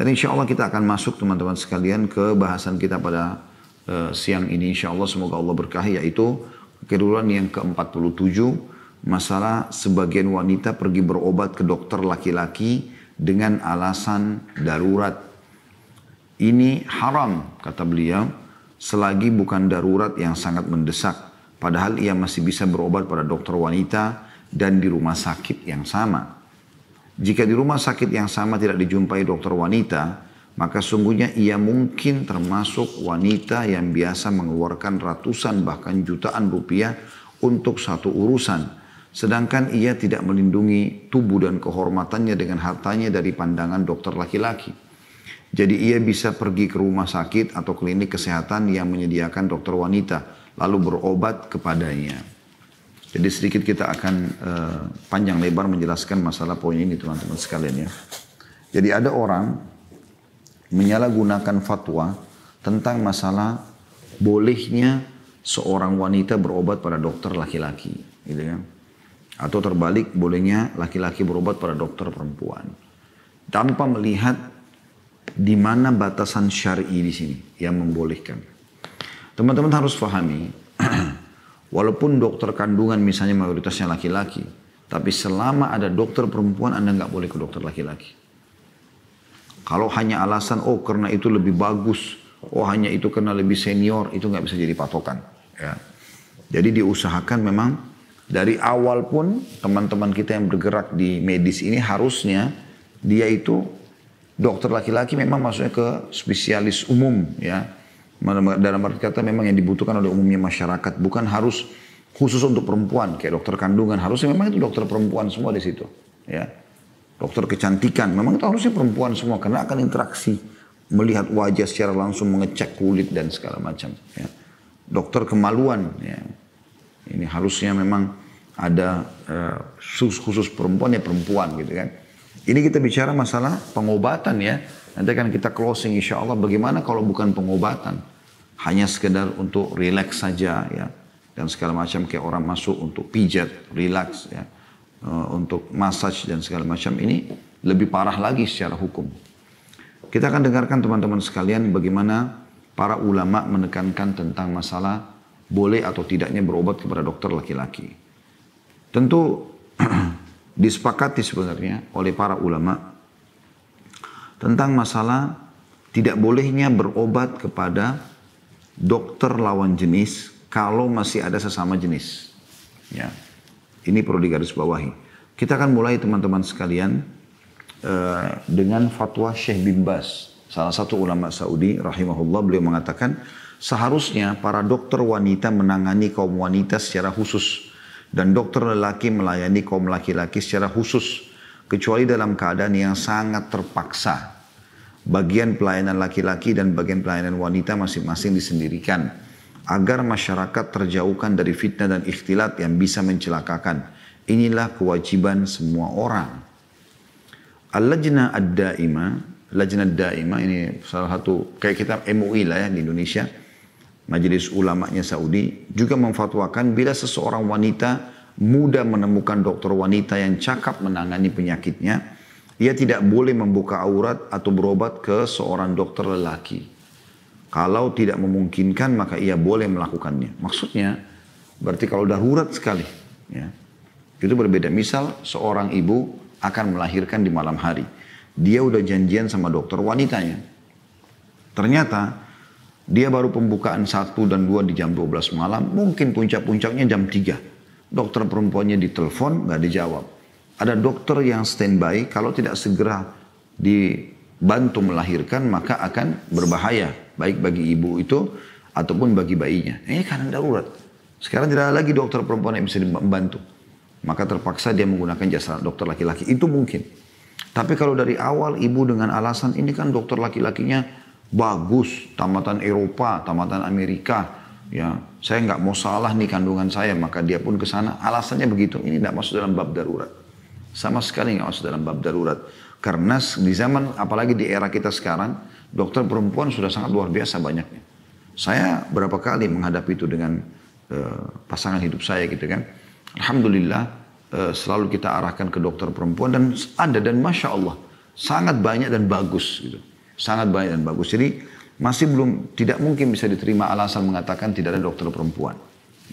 Dan insya Allah kita akan masuk teman-teman sekalian ke bahasan kita pada uh, siang ini. Insya Allah semoga Allah berkahi yaitu keturunan yang ke-47 masalah sebagian wanita pergi berobat ke dokter laki-laki dengan alasan darurat. Ini haram kata beliau selagi bukan darurat yang sangat mendesak. Padahal ia masih bisa berobat pada dokter wanita dan di rumah sakit yang sama. Jika di rumah sakit yang sama tidak dijumpai dokter wanita, maka sungguhnya ia mungkin termasuk wanita yang biasa mengeluarkan ratusan bahkan jutaan rupiah untuk satu urusan. Sedangkan ia tidak melindungi tubuh dan kehormatannya dengan hartanya dari pandangan dokter laki-laki. Jadi ia bisa pergi ke rumah sakit atau klinik kesehatan yang menyediakan dokter wanita lalu berobat kepadanya. Jadi sedikit kita akan uh, panjang lebar menjelaskan masalah poin ini teman-teman sekalian ya. Jadi ada orang menyalahgunakan fatwa tentang masalah bolehnya seorang wanita berobat pada dokter laki-laki, gitu kan? Atau terbalik bolehnya laki-laki berobat pada dokter perempuan, tanpa melihat di mana batasan syari di sini yang membolehkan. Teman-teman harus fahami. Walaupun dokter kandungan misalnya mayoritasnya laki-laki, tapi selama ada dokter perempuan Anda nggak boleh ke dokter laki-laki. Kalau hanya alasan, oh karena itu lebih bagus, oh hanya itu karena lebih senior, itu nggak bisa jadi patokan. Ya. Jadi diusahakan memang dari awal pun teman-teman kita yang bergerak di medis ini harusnya dia itu dokter laki-laki memang maksudnya ke spesialis umum ya dalam arti kata memang yang dibutuhkan oleh umumnya masyarakat. Bukan harus khusus untuk perempuan. Kayak dokter kandungan. Harusnya memang itu dokter perempuan semua di situ. Ya. Dokter kecantikan. Memang itu harusnya perempuan semua. Karena akan interaksi. Melihat wajah secara langsung. Mengecek kulit dan segala macam. Ya. Dokter kemaluan. Ya. Ini harusnya memang ada uh, khusus, khusus perempuan ya perempuan gitu kan. Ini kita bicara masalah pengobatan ya. Nanti akan kita closing insya Allah bagaimana kalau bukan pengobatan hanya sekedar untuk relax saja ya dan segala macam kayak orang masuk untuk pijat, relax ya, eh, untuk massage dan segala macam ini lebih parah lagi secara hukum. Kita akan dengarkan teman-teman sekalian bagaimana para ulama menekankan tentang masalah boleh atau tidaknya berobat kepada dokter laki-laki. Tentu disepakati sebenarnya oleh para ulama tentang masalah tidak bolehnya berobat kepada dokter lawan jenis kalau masih ada sesama jenis. Ya. Ini perlu digarisbawahi. Kita akan mulai teman-teman sekalian uh, dengan fatwa Syekh bin Bas, salah satu ulama Saudi rahimahullah beliau mengatakan seharusnya para dokter wanita menangani kaum wanita secara khusus dan dokter lelaki melayani kaum laki-laki secara khusus kecuali dalam keadaan yang sangat terpaksa Bagian pelayanan laki-laki dan bagian pelayanan wanita masing-masing disendirikan agar masyarakat terjauhkan dari fitnah dan ikhtilat yang bisa mencelakakan. Inilah kewajiban semua orang. Al-Lajnah Ad-Daima, Lajna ad daima lajna ad daima ini salah satu kayak kita MUI lah ya di Indonesia. Majelis ulamanya Saudi juga memfatwakan bila seseorang wanita mudah menemukan dokter wanita yang cakap menangani penyakitnya, ia tidak boleh membuka aurat atau berobat ke seorang dokter lelaki. Kalau tidak memungkinkan maka ia boleh melakukannya. Maksudnya berarti kalau darurat sekali. Ya. Itu berbeda. Misal seorang ibu akan melahirkan di malam hari. Dia udah janjian sama dokter wanitanya. Ternyata dia baru pembukaan satu dan dua di jam 12 malam. Mungkin puncak-puncaknya jam 3. Dokter perempuannya ditelepon gak dijawab ada dokter yang standby, kalau tidak segera dibantu melahirkan maka akan berbahaya. Baik bagi ibu itu ataupun bagi bayinya. Ini karena darurat. Sekarang tidak ada lagi dokter perempuan yang bisa membantu. Maka terpaksa dia menggunakan jasa dokter laki-laki. Itu mungkin. Tapi kalau dari awal ibu dengan alasan ini kan dokter laki-lakinya bagus, tamatan Eropa, tamatan Amerika, ya saya nggak mau salah nih kandungan saya, maka dia pun ke sana. Alasannya begitu. Ini tidak masuk dalam bab darurat. Sama sekali nggak masuk dalam bab darurat. Karena di zaman, apalagi di era kita sekarang, dokter perempuan sudah sangat luar biasa banyaknya. Saya berapa kali menghadapi itu dengan uh, pasangan hidup saya gitu kan. Alhamdulillah uh, selalu kita arahkan ke dokter perempuan dan ada dan masya Allah sangat banyak dan bagus gitu. Sangat banyak dan bagus. Jadi masih belum tidak mungkin bisa diterima alasan mengatakan tidak ada dokter perempuan.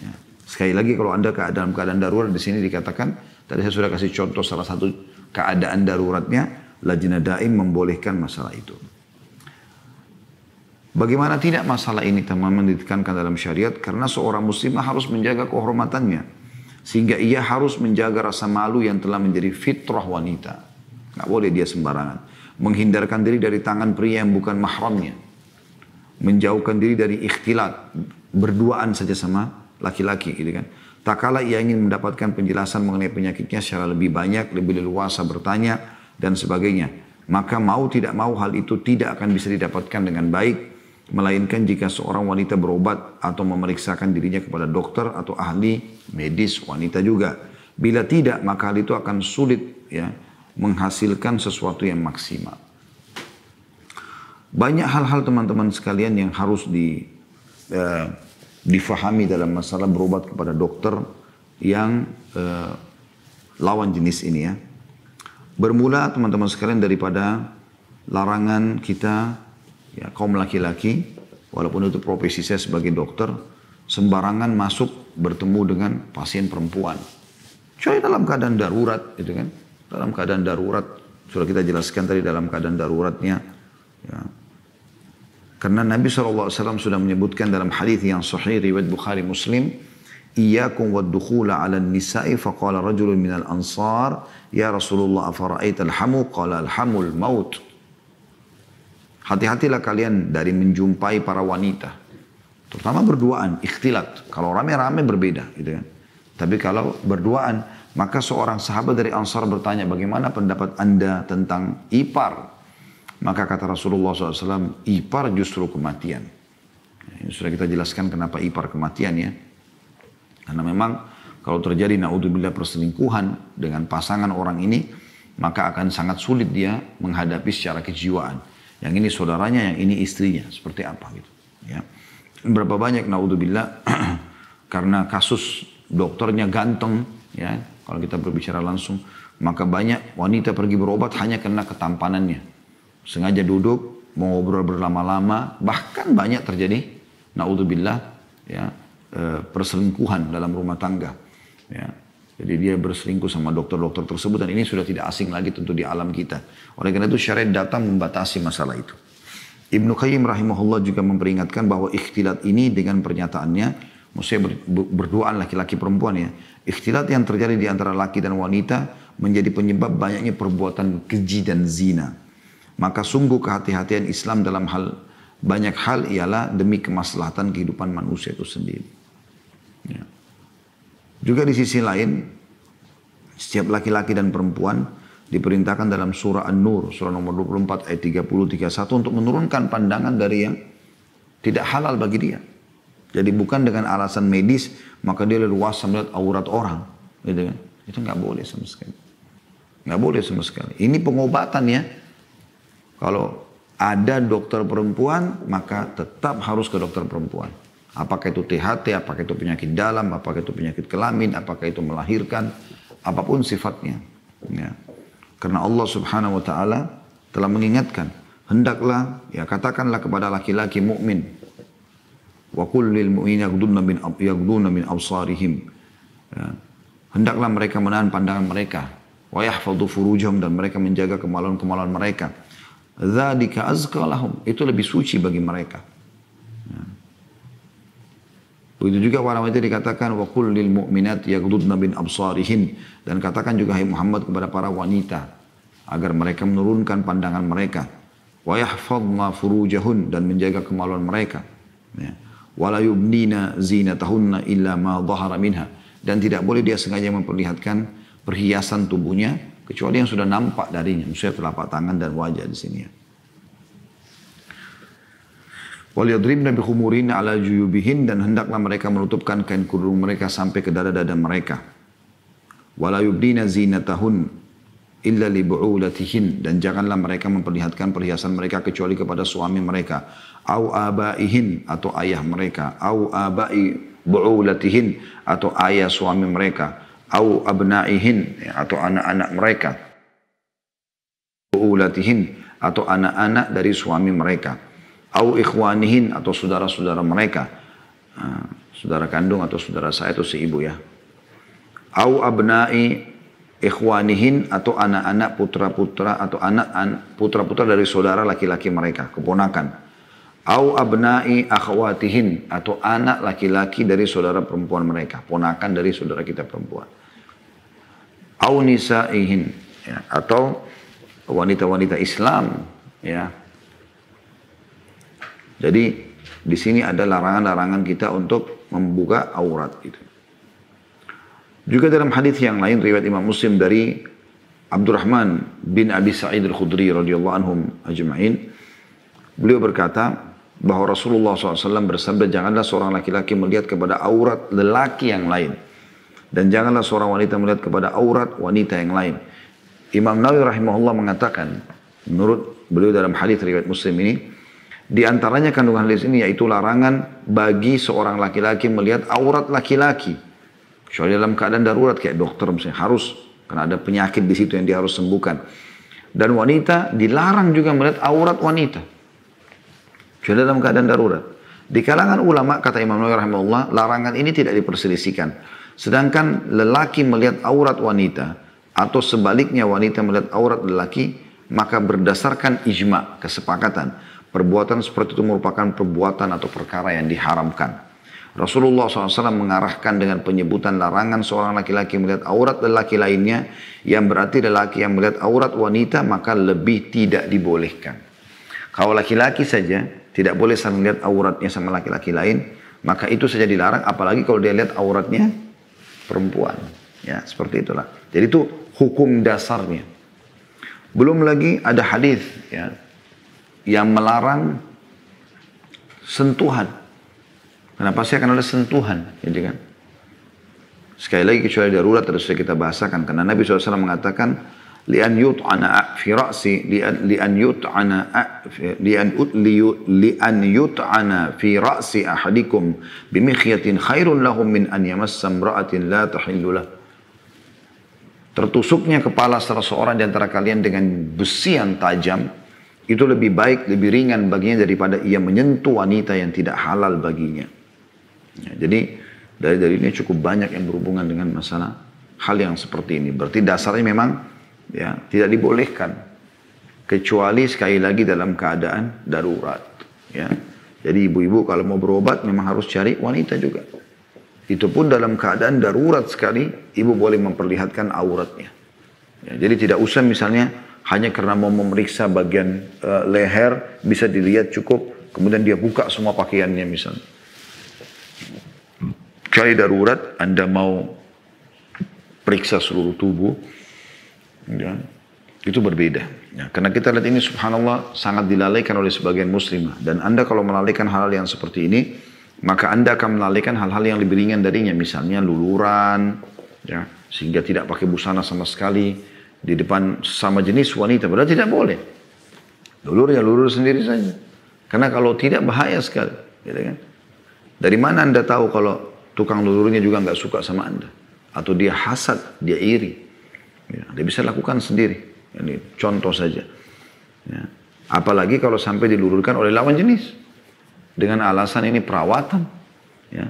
Ya. Sekali lagi kalau anda dalam keadaan darurat di sini dikatakan Tadi saya sudah kasih contoh salah satu keadaan daruratnya, lajina Daim membolehkan masalah itu. Bagaimana tidak masalah ini teman-teman ditekankan dalam syariat karena seorang muslimah harus menjaga kehormatannya sehingga ia harus menjaga rasa malu yang telah menjadi fitrah wanita. Nggak boleh dia sembarangan. Menghindarkan diri dari tangan pria yang bukan mahramnya. Menjauhkan diri dari ikhtilat. Berduaan saja sama laki-laki gitu kan. Tak kala ia ingin mendapatkan penjelasan mengenai penyakitnya secara lebih banyak, lebih leluasa bertanya, dan sebagainya. Maka mau tidak mau hal itu tidak akan bisa didapatkan dengan baik, melainkan jika seorang wanita berobat atau memeriksakan dirinya kepada dokter atau ahli medis wanita juga. Bila tidak, maka hal itu akan sulit ya menghasilkan sesuatu yang maksimal. Banyak hal-hal teman-teman sekalian yang harus di eh, difahami dalam masalah berobat kepada dokter yang eh, lawan jenis ini ya. Bermula teman-teman sekalian daripada larangan kita ya kaum laki-laki walaupun itu profesi saya sebagai dokter sembarangan masuk bertemu dengan pasien perempuan. Coy dalam keadaan darurat gitu kan. Dalam keadaan darurat sudah kita jelaskan tadi dalam keadaan daruratnya ya, karena Nabi SAW sudah menyebutkan dalam hadis yang sahih riwayat Bukhari Muslim, "Iyyakum wad-dukhula 'ala an-nisa'i" qala rajulun minal ansar, "Ya Rasulullah, afara'aita al-hamu?" Qala al-hamul maut. Hati-hatilah kalian dari menjumpai para wanita. Terutama berduaan, ikhtilat. Kalau rame-rame berbeda gitu kan. Tapi kalau berduaan, maka seorang sahabat dari Ansar bertanya, "Bagaimana pendapat Anda tentang ipar?" Maka kata Rasulullah SAW, ipar justru kematian. Ya, ini sudah kita jelaskan kenapa ipar kematian ya. Karena memang kalau terjadi naudzubillah perselingkuhan dengan pasangan orang ini, maka akan sangat sulit dia menghadapi secara kejiwaan. Yang ini saudaranya, yang ini istrinya, seperti apa gitu. Ya. Berapa banyak naudzubillah karena kasus dokternya ganteng, ya kalau kita berbicara langsung, maka banyak wanita pergi berobat hanya karena ketampanannya sengaja duduk, mau ngobrol berlama-lama, bahkan banyak terjadi, naudzubillah, ya, eh, perselingkuhan dalam rumah tangga. Ya. Jadi dia berselingkuh sama dokter-dokter tersebut dan ini sudah tidak asing lagi tentu di alam kita. Oleh karena itu syariat datang membatasi masalah itu. Ibnu Qayyim rahimahullah juga memperingatkan bahwa ikhtilat ini dengan pernyataannya maksudnya ber, berduaan laki-laki perempuan ya. Ikhtilat yang terjadi di antara laki dan wanita menjadi penyebab banyaknya perbuatan keji dan zina. Maka sungguh kehati-hatian Islam dalam hal banyak hal ialah demi kemaslahatan kehidupan manusia itu sendiri. Ya. Juga di sisi lain, setiap laki-laki dan perempuan diperintahkan dalam surah An-Nur, surah nomor 24 ayat 30 31 untuk menurunkan pandangan dari yang tidak halal bagi dia. Jadi bukan dengan alasan medis maka dia leluasa melihat aurat orang, gitu kan? Itu nggak boleh sama sekali. Nggak boleh sama sekali. Ini pengobatan ya. Kalau ada dokter perempuan, maka tetap harus ke dokter perempuan. Apakah itu THT, apakah itu penyakit dalam, apakah itu penyakit kelamin, apakah itu melahirkan, apapun sifatnya. Ya. Karena Allah Subhanahu wa taala telah mengingatkan, hendaklah ya katakanlah kepada laki-laki mukmin wa kullil mu'minina min min absarihim. Ya. Hendaklah mereka menahan pandangan mereka, wa yahfadhu furujahum dan mereka menjaga kemaluan-kemaluan mereka Zadika azka lahum. Itu lebih suci bagi mereka. Ya. Begitu juga para wanita dikatakan wa qul lil mu'minat yaghdudna min absarihin dan katakan juga hai Muhammad kepada para wanita agar mereka menurunkan pandangan mereka wa yahfadna furujahun dan menjaga kemaluan mereka ya. la yubnina zinatahunna illa ma dhahara minha dan tidak boleh dia sengaja memperlihatkan perhiasan tubuhnya Kecuali yang sudah nampak darinya, misalnya telapak tangan dan wajah di sini ya. Waliyadribna bikhumurina ala juyubihin dan hendaklah mereka menutupkan kain kerudung mereka sampai ke dada-dada mereka. Wala yubdina zinatahun illa dan janganlah mereka memperlihatkan perhiasan mereka kecuali kepada suami mereka au abaihin atau ayah mereka au abai bu'ulatihin atau ayah suami mereka au abnaihin ya, atau anak-anak mereka ulatihin atau anak-anak dari suami mereka au ikhwanihin atau saudara-saudara mereka ah, saudara kandung atau saudara saya itu ibu ya au abnai ikhwanihin atau anak-anak putra-putra atau anak putra-putra dari saudara laki-laki mereka keponakan au abnai akhwatihin atau anak laki-laki dari saudara perempuan mereka, ponakan dari saudara kita perempuan. Au nisaihin ya, atau wanita-wanita Islam ya. Jadi di sini ada larangan-larangan kita untuk membuka aurat itu. Juga dalam hadis yang lain riwayat Imam Muslim dari Abdurrahman bin Abi Sa'id Al-Khudri radhiyallahu anhum ajma'in beliau berkata bahwa Rasulullah SAW bersabda janganlah seorang laki-laki melihat kepada aurat lelaki yang lain dan janganlah seorang wanita melihat kepada aurat wanita yang lain. Imam Nawawi rahimahullah mengatakan menurut beliau dalam hadis riwayat Muslim ini di antaranya kandungan hadis ini yaitu larangan bagi seorang laki-laki melihat aurat laki-laki. Kecuali dalam keadaan darurat kayak dokter misalnya harus karena ada penyakit di situ yang dia harus sembuhkan. Dan wanita dilarang juga melihat aurat wanita kecuali dalam keadaan darurat. Di kalangan ulama kata Imam Nawawi rahimahullah, larangan ini tidak diperselisihkan. Sedangkan lelaki melihat aurat wanita atau sebaliknya wanita melihat aurat lelaki, maka berdasarkan ijma, kesepakatan, perbuatan seperti itu merupakan perbuatan atau perkara yang diharamkan. Rasulullah SAW mengarahkan dengan penyebutan larangan seorang laki-laki melihat aurat lelaki lainnya, yang berarti lelaki yang melihat aurat wanita maka lebih tidak dibolehkan. Kalau laki-laki saja tidak boleh saling lihat auratnya sama laki-laki lain. Maka itu saja dilarang, apalagi kalau dia lihat auratnya perempuan. Ya, seperti itulah. Jadi itu hukum dasarnya. Belum lagi ada hadis ya, yang melarang sentuhan. Kenapa sih akan ada sentuhan? Jadi ya, kan? Sekali lagi kecuali darurat terus kita bahasakan. Karena Nabi SAW mengatakan لأن يطعن في رأسي لأن يطعن لأن لأن يطعن في رأس أحدكم بمخية خير لهم من أن يمس امرأة لا تحل له tertusuknya kepala salah seorang di antara kalian dengan besi yang tajam itu lebih baik lebih ringan baginya daripada ia menyentuh wanita yang tidak halal baginya ya, jadi dari dari ini cukup banyak yang berhubungan dengan masalah hal yang seperti ini berarti dasarnya memang ya tidak dibolehkan kecuali sekali lagi dalam keadaan darurat ya jadi ibu-ibu kalau mau berobat memang harus cari wanita juga itu pun dalam keadaan darurat sekali ibu boleh memperlihatkan auratnya ya, jadi tidak usah misalnya hanya karena mau memeriksa bagian uh, leher bisa dilihat cukup kemudian dia buka semua pakaiannya misalnya kecuali darurat anda mau periksa seluruh tubuh Ya. Itu berbeda. Ya, karena kita lihat ini subhanallah sangat dilalaikan oleh sebagian muslimah. Dan Anda kalau melalaikan hal hal yang seperti ini, maka Anda akan melalaikan hal-hal yang lebih ringan darinya. Misalnya luluran, ya, sehingga tidak pakai busana sama sekali di depan sama jenis wanita. Padahal tidak boleh. Lulur ya lulur sendiri saja. Karena kalau tidak bahaya sekali. Gitu kan? Dari mana Anda tahu kalau tukang lulurnya juga nggak suka sama Anda? Atau dia hasad, dia iri. Ya, dia bisa lakukan sendiri. Ini contoh saja. Ya. Apalagi kalau sampai diluruskan oleh lawan jenis dengan alasan ini perawatan, ya.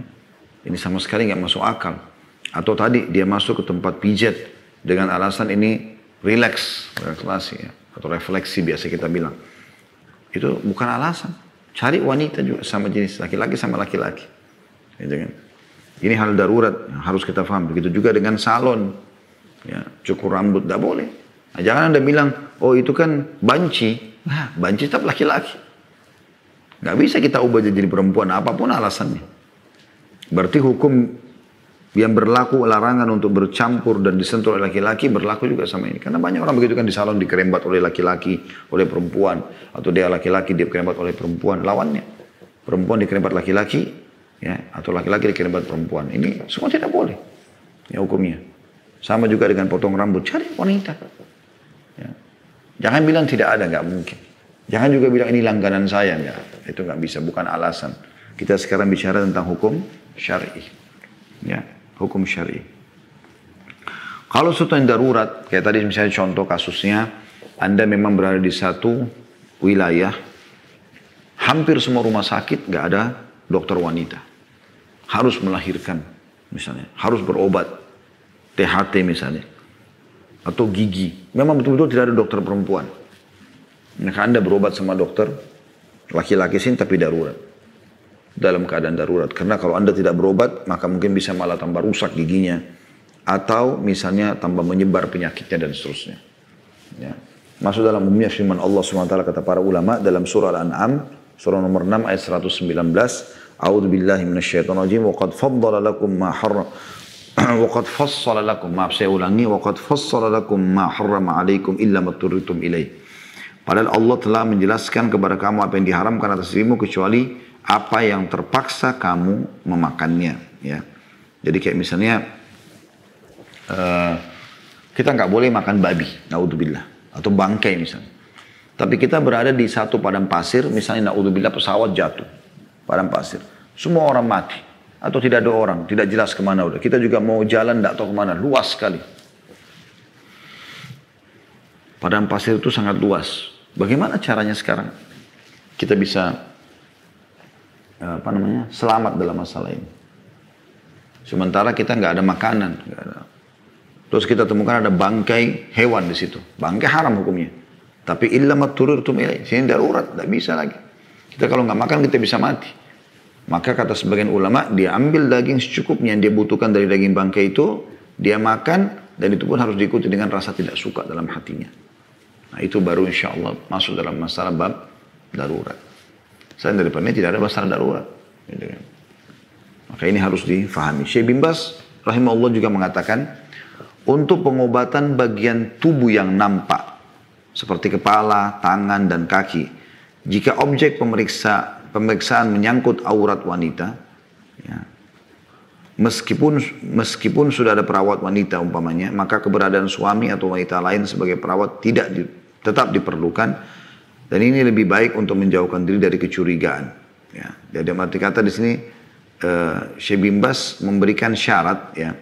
ini sama sekali nggak masuk akal. Atau tadi dia masuk ke tempat pijat dengan alasan ini relax, relaksasi ya. atau refleksi biasa kita bilang. Itu bukan alasan. Cari wanita juga sama jenis laki-laki sama laki-laki. Ya, ini hal darurat harus kita paham. Begitu juga dengan salon ya, cukur rambut tidak boleh. Nah, jangan anda bilang, oh itu kan banci. Nah, banci tetap laki-laki. Gak bisa kita ubah jadi perempuan apapun alasannya. Berarti hukum yang berlaku larangan untuk bercampur dan disentuh oleh laki-laki berlaku juga sama ini. Karena banyak orang begitu kan di salon dikerembat oleh laki-laki, oleh perempuan. Atau dia laki-laki dikerembat oleh perempuan, lawannya. Perempuan dikerembat laki-laki, ya atau laki-laki dikerembat perempuan. Ini semua tidak boleh. Ya hukumnya. Sama juga dengan potong rambut. Cari wanita. Ya. Jangan bilang tidak ada, nggak mungkin. Jangan juga bilang ini langganan saya, nggak. Itu nggak bisa, bukan alasan. Kita sekarang bicara tentang hukum syari. Ya, hukum syari. Kalau sesuatu yang darurat, kayak tadi misalnya contoh kasusnya, Anda memang berada di satu wilayah, hampir semua rumah sakit nggak ada dokter wanita. Harus melahirkan, misalnya. Harus berobat. THT misalnya, atau gigi. Memang betul-betul tidak ada dokter perempuan. Maka Anda berobat sama dokter, laki-laki sini tapi darurat. Dalam keadaan darurat. Karena kalau Anda tidak berobat, maka mungkin bisa malah tambah rusak giginya. Atau misalnya tambah menyebar penyakitnya dan seterusnya. Ya. Masuk dalam umumnya firman Allah SWT kata para ulama dalam surah Al-An'am, surah nomor 6 ayat 119, A'udzu rajim wa qad faddala lakum ma harra waqad fassala lakum maaf saya ulangi waqad fassala lakum ma harrama alaikum illa ma turitum ilaih padahal Allah telah menjelaskan kepada kamu apa yang diharamkan atas dirimu kecuali apa yang terpaksa kamu memakannya ya jadi kayak misalnya uh, kita nggak boleh makan babi naudzubillah atau bangkai misalnya tapi kita berada di satu padang pasir misalnya naudzubillah pesawat jatuh padang pasir semua orang mati atau tidak ada orang, tidak jelas kemana udah. Kita juga mau jalan tidak tahu kemana, luas sekali. Padang pasir itu sangat luas. Bagaimana caranya sekarang kita bisa eh, apa namanya selamat dalam masalah ini? Sementara kita nggak ada makanan, nggak ada. Terus kita temukan ada bangkai hewan di situ. Bangkai haram hukumnya. Tapi illa maturur tumilai. Sini darurat, nggak bisa lagi. Kita kalau nggak makan kita bisa mati. Maka kata sebagian ulama, dia ambil daging secukupnya yang dia butuhkan dari daging bangkai itu, dia makan, dan itu pun harus diikuti dengan rasa tidak suka dalam hatinya. Nah itu baru insya Allah masuk dalam masalah bab darurat. Selain daripada ini tidak ada masalah darurat. Maka ini harus difahami. Syekh Bimbas, Bas rahimahullah juga mengatakan, untuk pengobatan bagian tubuh yang nampak, seperti kepala, tangan, dan kaki, jika objek pemeriksa pemeriksaan menyangkut aurat wanita, ya, meskipun meskipun sudah ada perawat wanita umpamanya, maka keberadaan suami atau wanita lain sebagai perawat tidak di, tetap diperlukan dan ini lebih baik untuk menjauhkan diri dari kecurigaan. Ya, jadi arti kata di sini uh, eh, Syebimbas memberikan syarat ya,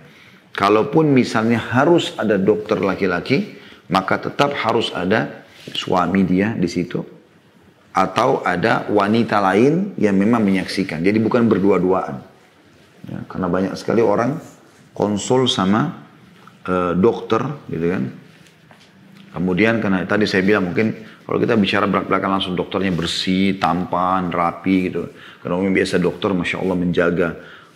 kalaupun misalnya harus ada dokter laki-laki, maka tetap harus ada suami dia di situ atau ada wanita lain yang memang menyaksikan. Jadi bukan berdua-duaan. Ya, karena banyak sekali orang konsul sama e, dokter, gitu kan. Kemudian karena tadi saya bilang mungkin kalau kita bicara belak-belakan langsung dokternya bersih, tampan, rapi gitu. Karena umumnya biasa dokter Masya Allah menjaga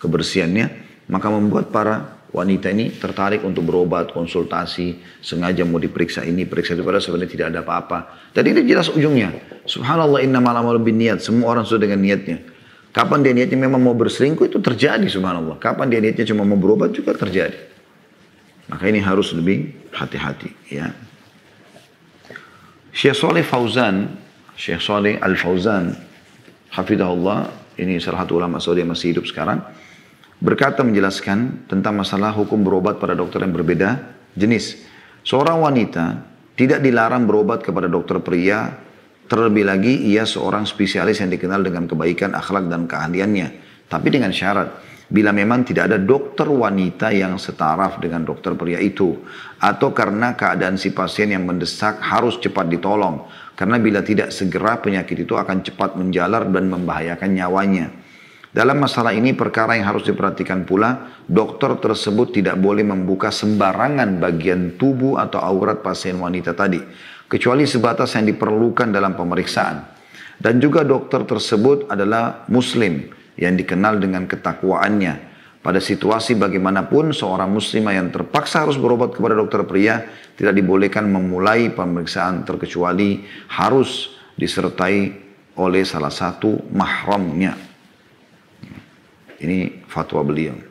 kebersihannya. Maka membuat para wanita ini tertarik untuk berobat, konsultasi, sengaja mau diperiksa ini, periksa itu. Padahal sebenarnya tidak ada apa-apa. Tadi itu jelas ujungnya. Subhanallah inna malam lebih niat. Semua orang sudah dengan niatnya. Kapan dia niatnya memang mau berselingkuh itu terjadi subhanallah. Kapan dia niatnya cuma mau berobat juga terjadi. Maka ini harus lebih hati-hati ya. Syekh Soleh Fauzan, Syekh Soleh Al Fauzan, hafidahullah, ini salah satu ulama Saudi yang masih hidup sekarang, berkata menjelaskan tentang masalah hukum berobat pada dokter yang berbeda jenis. Seorang wanita tidak dilarang berobat kepada dokter pria Terlebih lagi ia seorang spesialis yang dikenal dengan kebaikan akhlak dan keahliannya. Tapi dengan syarat, bila memang tidak ada dokter wanita yang setaraf dengan dokter pria itu atau karena keadaan si pasien yang mendesak harus cepat ditolong karena bila tidak segera penyakit itu akan cepat menjalar dan membahayakan nyawanya. Dalam masalah ini perkara yang harus diperhatikan pula, dokter tersebut tidak boleh membuka sembarangan bagian tubuh atau aurat pasien wanita tadi kecuali sebatas yang diperlukan dalam pemeriksaan. Dan juga dokter tersebut adalah muslim yang dikenal dengan ketakwaannya. Pada situasi bagaimanapun seorang muslimah yang terpaksa harus berobat kepada dokter pria tidak dibolehkan memulai pemeriksaan terkecuali harus disertai oleh salah satu mahramnya. Ini fatwa beliau.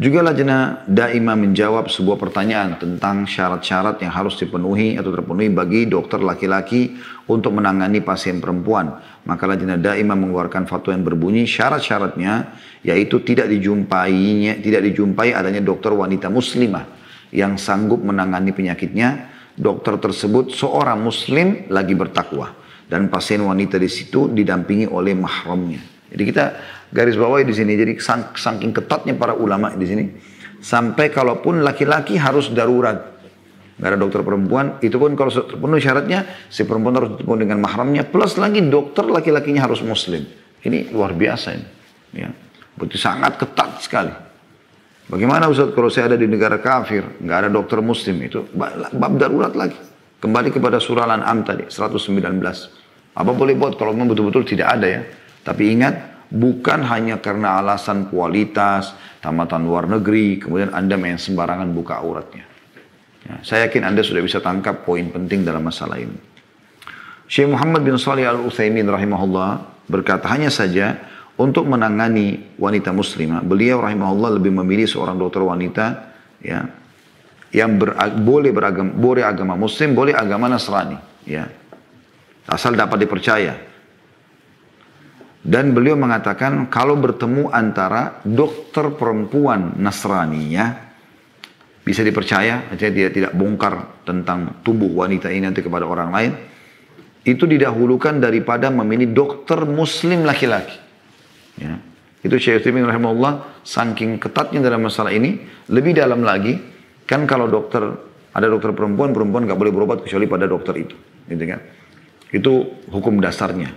Juga lajna Daima menjawab sebuah pertanyaan tentang syarat-syarat yang harus dipenuhi atau terpenuhi bagi dokter laki-laki untuk menangani pasien perempuan. Maka lajna Daima mengeluarkan fatwa yang berbunyi syarat-syaratnya yaitu tidak dijumpainya, tidak dijumpai adanya dokter wanita muslimah yang sanggup menangani penyakitnya. Dokter tersebut seorang muslim lagi bertakwa dan pasien wanita di situ didampingi oleh mahramnya. Jadi kita garis bawahi di sini. Jadi saking ketatnya para ulama di sini sampai kalaupun laki-laki harus darurat. Gak ada dokter perempuan, itu pun kalau terpenuhi syaratnya si perempuan harus ditemukan dengan mahramnya plus lagi dokter laki-lakinya harus muslim. Ini luar biasa ini. Ya. Begitu sangat ketat sekali. Bagaimana Ustaz kalau saya ada di negara kafir, nggak ada dokter muslim itu bab darurat lagi. Kembali kepada surah Al-An'am tadi 119. Apa boleh buat kalau memang betul-betul tidak ada ya? Tapi ingat, bukan hanya karena alasan kualitas, tamatan luar negeri, kemudian Anda main sembarangan buka auratnya. Ya, saya yakin Anda sudah bisa tangkap poin penting dalam masalah ini. Syekh Muhammad bin Salih al-Uthaymin rahimahullah berkata hanya saja untuk menangani wanita muslimah, beliau rahimahullah lebih memilih seorang dokter wanita ya yang ber, boleh beragama boleh agama muslim, boleh agama Nasrani ya. Asal dapat dipercaya, dan beliau mengatakan kalau bertemu antara dokter perempuan Nasrani ya, bisa dipercaya, artinya dia tidak bongkar tentang tubuh wanita ini nanti kepada orang lain, itu didahulukan daripada memilih dokter muslim laki-laki. Ya. Itu Syekh Utsaimin rahimahullah saking ketatnya dalam masalah ini, lebih dalam lagi, kan kalau dokter ada dokter perempuan, perempuan nggak boleh berobat kecuali pada dokter itu, gitu kan? Itu hukum dasarnya.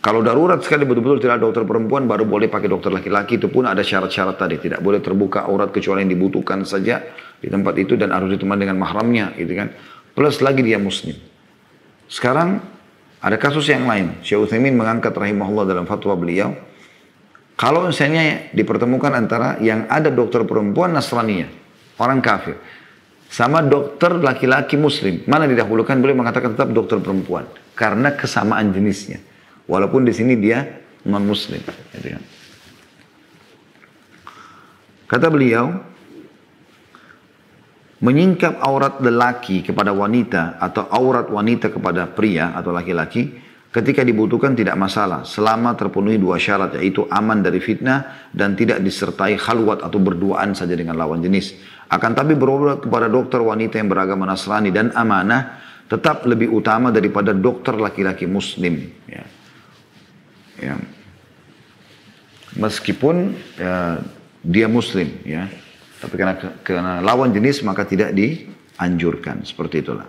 Kalau darurat sekali betul-betul tidak ada dokter perempuan baru boleh pakai dokter laki-laki itu pun ada syarat-syarat tadi tidak boleh terbuka aurat kecuali yang dibutuhkan saja di tempat itu dan harus ditemani dengan mahramnya gitu kan. Plus lagi dia muslim. Sekarang ada kasus yang lain. Syekh Utsaimin mengangkat rahimahullah dalam fatwa beliau kalau misalnya dipertemukan antara yang ada dokter perempuan Nasrani orang kafir, sama dokter laki-laki muslim, mana didahulukan boleh mengatakan tetap dokter perempuan karena kesamaan jenisnya. Walaupun di sini dia non muslim. Gitu kan. Kata beliau, menyingkap aurat lelaki kepada wanita atau aurat wanita kepada pria atau laki-laki ketika dibutuhkan tidak masalah selama terpenuhi dua syarat yaitu aman dari fitnah dan tidak disertai khalwat atau berduaan saja dengan lawan jenis. Akan tapi berobat kepada dokter wanita yang beragama Nasrani dan amanah tetap lebih utama daripada dokter laki-laki muslim. Ya ya meskipun ya, dia muslim ya tapi karena karena lawan jenis maka tidak dianjurkan seperti itulah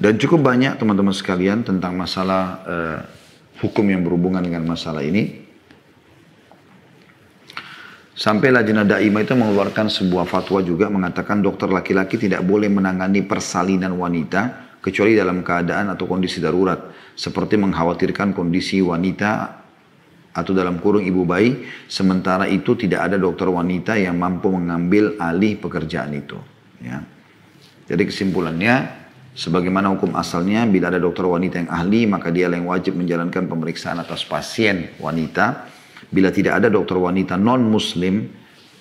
dan cukup banyak teman-teman sekalian tentang masalah eh, hukum yang berhubungan dengan masalah ini sampai Lajnah Daima itu mengeluarkan sebuah fatwa juga mengatakan dokter laki-laki tidak boleh menangani persalinan wanita kecuali dalam keadaan atau kondisi darurat seperti mengkhawatirkan kondisi wanita atau dalam kurung ibu bayi, sementara itu tidak ada dokter wanita yang mampu mengambil alih pekerjaan itu. Ya. Jadi kesimpulannya, sebagaimana hukum asalnya, bila ada dokter wanita yang ahli, maka dia yang wajib menjalankan pemeriksaan atas pasien wanita. Bila tidak ada dokter wanita non-muslim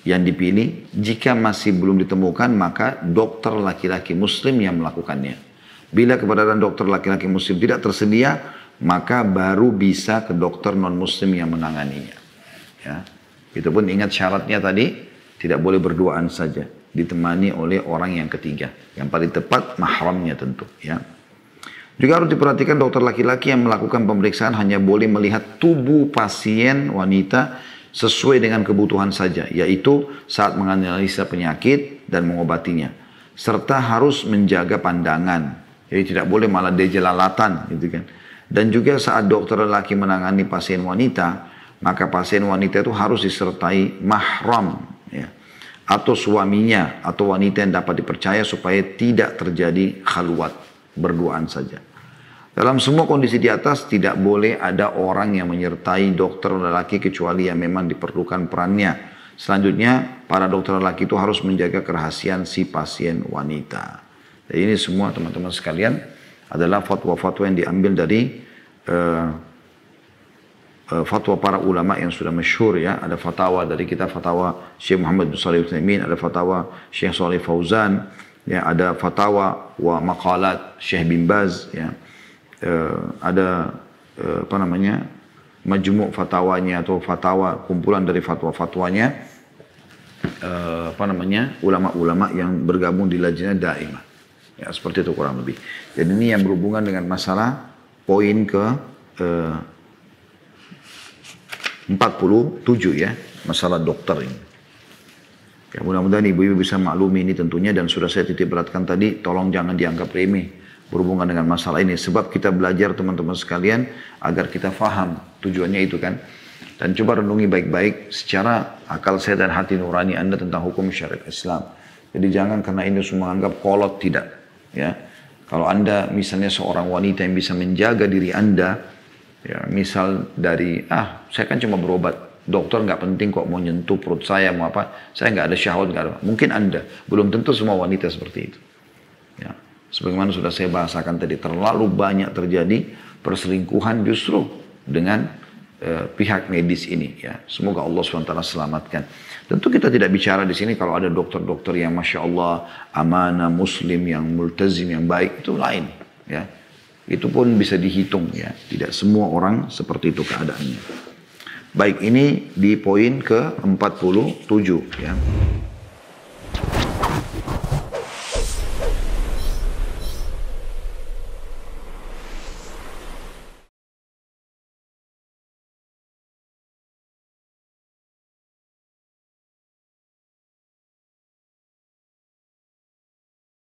yang dipilih, jika masih belum ditemukan, maka dokter laki-laki muslim yang melakukannya. Bila keberadaan dokter laki-laki muslim tidak tersedia, maka baru bisa ke dokter non-muslim yang menanganinya. Ya. Itu pun ingat syaratnya tadi, tidak boleh berduaan saja, ditemani oleh orang yang ketiga. Yang paling tepat mahramnya tentu, ya. Juga harus diperhatikan dokter laki-laki yang melakukan pemeriksaan hanya boleh melihat tubuh pasien wanita sesuai dengan kebutuhan saja, yaitu saat menganalisa penyakit dan mengobatinya, serta harus menjaga pandangan, jadi tidak boleh malah jelalatan gitu kan. Dan juga saat dokter lelaki menangani pasien wanita, maka pasien wanita itu harus disertai mahram ya. atau suaminya atau wanita yang dapat dipercaya supaya tidak terjadi khalwat berduaan saja. Dalam semua kondisi di atas tidak boleh ada orang yang menyertai dokter lelaki kecuali yang memang diperlukan perannya. Selanjutnya, para dokter lelaki itu harus menjaga kerahasiaan si pasien wanita. Dan ini semua teman-teman sekalian adalah fatwa-fatwa yang diambil dari uh, uh, fatwa para ulama yang sudah masyhur ya. Ada fatwa dari kita fatwa Syekh Muhammad bin Salih Utsaimin, ada fatwa Syekh Salih Fauzan, ya ada fatwa wa maqalat Syekh bin Baz ya. Uh, ada uh, apa namanya? majmu fatwanya atau fatwa kumpulan dari fatwa-fatwanya uh, apa namanya ulama-ulama yang bergabung di lajnah daimah. Ya seperti itu kurang lebih. Jadi ini yang berhubungan dengan masalah poin ke eh, 47 ya, masalah dokter ini. Ya mudah-mudahan ibu-ibu bisa maklumi ini tentunya dan sudah saya titip beratkan tadi, tolong jangan dianggap remeh berhubungan dengan masalah ini. Sebab kita belajar teman-teman sekalian agar kita faham tujuannya itu kan. Dan coba renungi baik-baik secara akal saya dan hati nurani Anda tentang hukum syariat Islam. Jadi jangan karena ini semua anggap kolot, tidak ya kalau anda misalnya seorang wanita yang bisa menjaga diri anda ya misal dari ah saya kan cuma berobat dokter nggak penting kok mau nyentuh perut saya mau apa saya nggak ada syahwat nggak ada mungkin anda belum tentu semua wanita seperti itu ya sebagaimana sudah saya bahasakan tadi terlalu banyak terjadi perselingkuhan justru dengan uh, pihak medis ini ya semoga Allah swt selamatkan Tentu kita tidak bicara di sini kalau ada dokter-dokter yang masya Allah amanah Muslim yang multazim yang baik itu lain, ya. Itu pun bisa dihitung ya. Tidak semua orang seperti itu keadaannya. Baik ini di poin ke 47 ya.